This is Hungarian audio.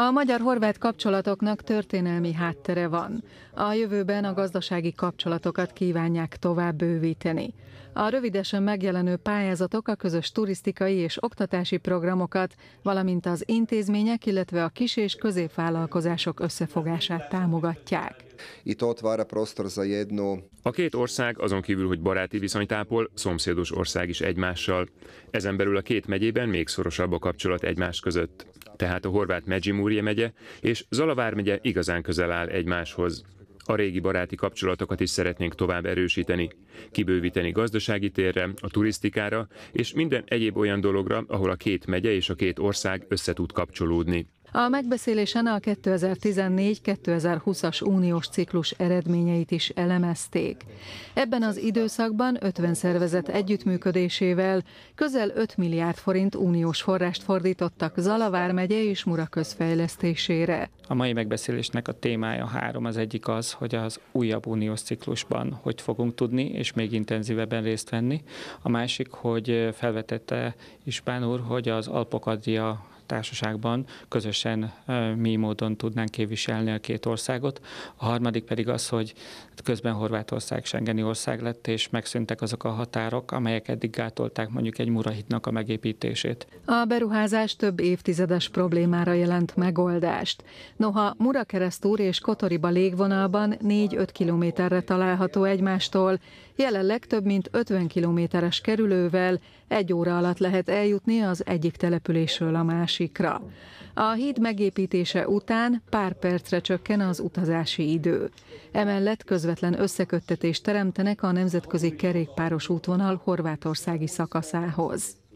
A magyar-horvát kapcsolatoknak történelmi háttere van. A jövőben a gazdasági kapcsolatokat kívánják tovább bővíteni. A rövidesen megjelenő pályázatok a közös turisztikai és oktatási programokat, valamint az intézmények, illetve a kis- és középvállalkozások összefogását támogatják. Itt prostor za A két ország azon kívül, hogy baráti viszonyt ápol, szomszédos ország is egymással. Ezen belül a két megyében még szorosabb a kapcsolat egymás között. Tehát a horvát Medzsimúrje megye és Zalavár megye igazán közel áll egymáshoz. A régi baráti kapcsolatokat is szeretnénk tovább erősíteni, kibővíteni gazdasági térre, a turisztikára és minden egyéb olyan dologra, ahol a két megye és a két ország össze tud kapcsolódni. A megbeszélésen a 2014-2020-as uniós ciklus eredményeit is elemezték. Ebben az időszakban 50 szervezet együttműködésével közel 5 milliárd forint uniós forrást fordítottak Zalavár megye és Muraköz fejlesztésére. A mai megbeszélésnek a témája három, az egyik az, hogy az újabb uniós ciklusban hogy fogunk tudni és még intenzívebben részt venni. A másik, hogy felvetette Ispán úr, hogy az Alpokadria társaságban közösen mi módon tudnánk képviselni a két országot. A harmadik pedig az, hogy közben Horvátország Schengeni ország lett, és megszűntek azok a határok, amelyek eddig gátolták mondjuk egy murahitnak a megépítését. A beruházás több évtizedes problémára jelent megoldást. Noha Murakeresztúr és Kotoriba légvonalban 4-5 kilométerre található egymástól, jelenleg több mint 50 kilométeres kerülővel egy óra alatt lehet eljutni az egyik településről a másik másikra. A híd megépítése után pár percre csökken az utazási idő. Emellett közvetlen összeköttetést teremtenek a nemzetközi kerékpáros útvonal horvátországi szakaszához.